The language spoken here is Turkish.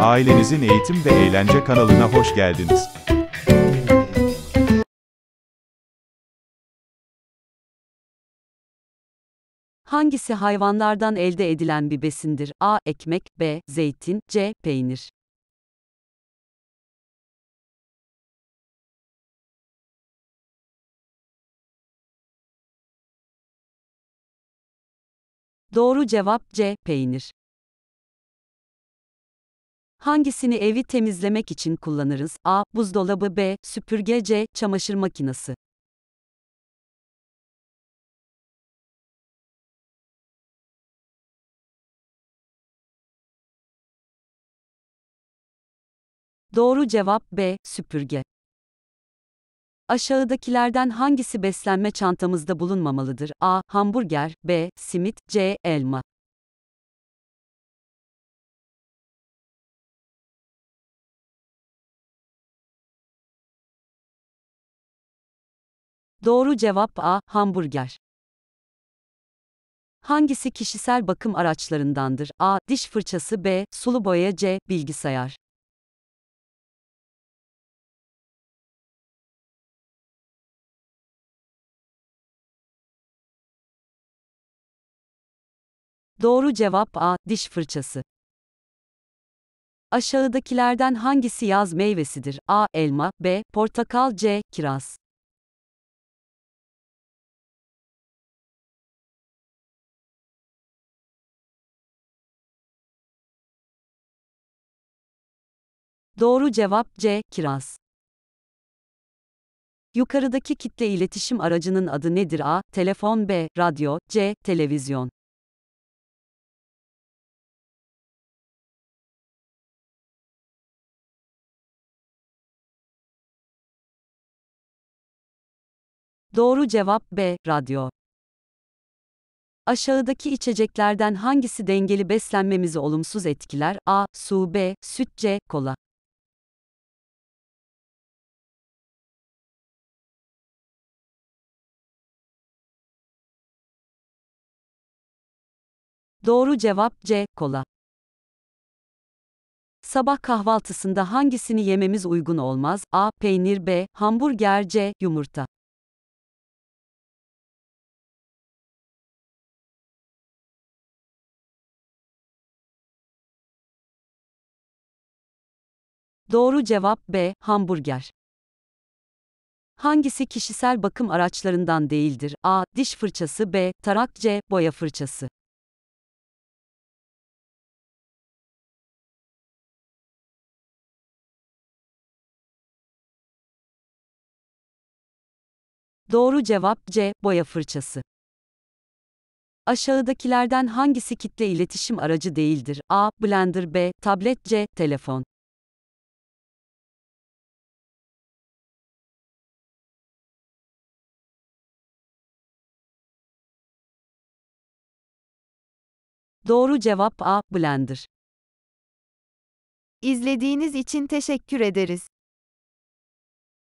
Ailenizin Eğitim ve Eğlence kanalına hoş geldiniz. Hangisi hayvanlardan elde edilen bir besindir? A. Ekmek B. Zeytin C. Peynir Doğru cevap C. Peynir Hangisini evi temizlemek için kullanırız? A. Buzdolabı B. Süpürge C. Çamaşır makinesi. Doğru cevap B. Süpürge. Aşağıdakilerden hangisi beslenme çantamızda bulunmamalıdır? A. Hamburger B. Simit C. Elma Doğru cevap A. Hamburger. Hangisi kişisel bakım araçlarındandır? A. Diş fırçası B. Sulu boya C. Bilgisayar. Doğru cevap A. Diş fırçası. Aşağıdakilerden hangisi yaz meyvesidir? A. Elma B. Portakal C. Kiraz Doğru cevap C. Kiraz. Yukarıdaki kitle iletişim aracının adı nedir? A. Telefon B. Radyo C. Televizyon Doğru cevap B. Radyo. Aşağıdaki içeceklerden hangisi dengeli beslenmemizi olumsuz etkiler? A. Su B. Süt C. Kola Doğru cevap C. Kola. Sabah kahvaltısında hangisini yememiz uygun olmaz? A. Peynir B. Hamburger C. Yumurta. Doğru cevap B. Hamburger. Hangisi kişisel bakım araçlarından değildir? A. Diş fırçası B. Tarak C. Boya fırçası. Doğru cevap C. Boya fırçası. Aşağıdakilerden hangisi kitle iletişim aracı değildir? A. Blender B. Tablet C. Telefon Doğru cevap A. Blender. İzlediğiniz için teşekkür ederiz.